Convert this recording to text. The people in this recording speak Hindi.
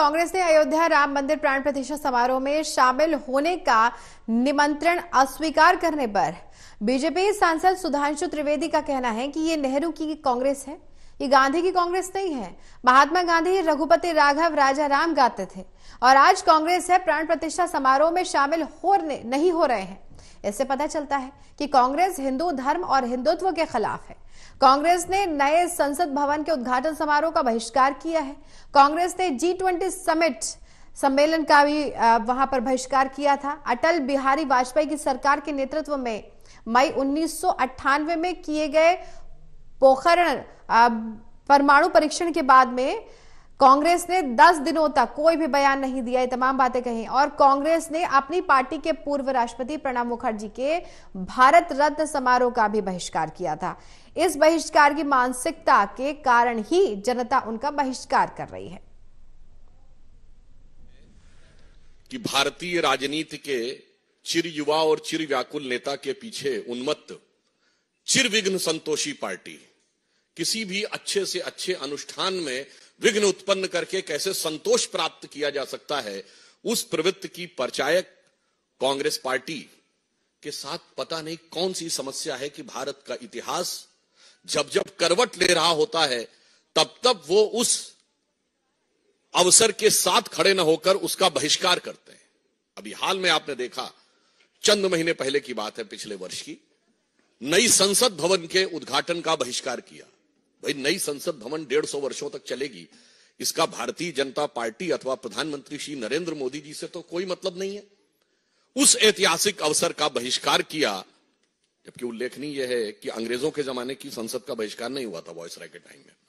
कांग्रेस ने अयोध्या राम मंदिर प्राण प्रतिष्ठा समारोह में शामिल होने का निमंत्रण अस्वीकार करने पर बीजेपी सांसद सुधांशु त्रिवेदी का कहना है कि ये नेहरू की कांग्रेस है ये गांधी की कांग्रेस नहीं है महात्मा गांधी रघुपति राघव राजा राम गाते थे और आज कांग्रेस है प्राण प्रतिष्ठा समारोह में शामिल हो नहीं हो रहे हैं इससे पता चलता है कि कांग्रेस हिंदू धर्म और हिंदुत्व के खिलाफ है कांग्रेस ने नए संसद भवन के उद्घाटन समारोह का बहिष्कार किया है कांग्रेस ने जी ट्वेंटी समिट सम्मेलन का भी वहां पर बहिष्कार किया था अटल बिहारी वाजपेयी की सरकार के नेतृत्व में मई उन्नीस में किए गए पोखरण परमाणु परीक्षण के बाद में कांग्रेस ने 10 दिनों तक कोई भी बयान नहीं दिया ये तमाम बातें कही और कांग्रेस ने अपनी पार्टी के पूर्व राष्ट्रपति प्रणब मुखर्जी के भारत रत्न समारोह का भी बहिष्कार किया था इस बहिष्कार की मानसिकता के कारण ही जनता उनका बहिष्कार कर रही है कि भारतीय राजनीति के चिर युवा और चिर व्याकुल नेता के पीछे उन्मत्त चिर विघ्न संतोषी पार्टी किसी भी अच्छे से अच्छे अनुष्ठान में विघ्न उत्पन्न करके कैसे संतोष प्राप्त किया जा सकता है उस प्रवृत्ति की परचायक कांग्रेस पार्टी के साथ पता नहीं कौन सी समस्या है कि भारत का इतिहास जब जब करवट ले रहा होता है तब तब वो उस अवसर के साथ खड़े न होकर उसका बहिष्कार करते हैं अभी हाल में आपने देखा चंद महीने पहले की बात है पिछले वर्ष की नई संसद भवन के उद्घाटन का बहिष्कार किया भाई नई संसद भवन डेढ़ सौ वर्षो तक चलेगी इसका भारतीय जनता पार्टी अथवा प्रधानमंत्री श्री नरेंद्र मोदी जी से तो कोई मतलब नहीं है उस ऐतिहासिक अवसर का बहिष्कार किया जबकि उल्लेखनीय है कि अंग्रेजों के जमाने की संसद का बहिष्कार नहीं हुआ था वॉइस राय के टाइम में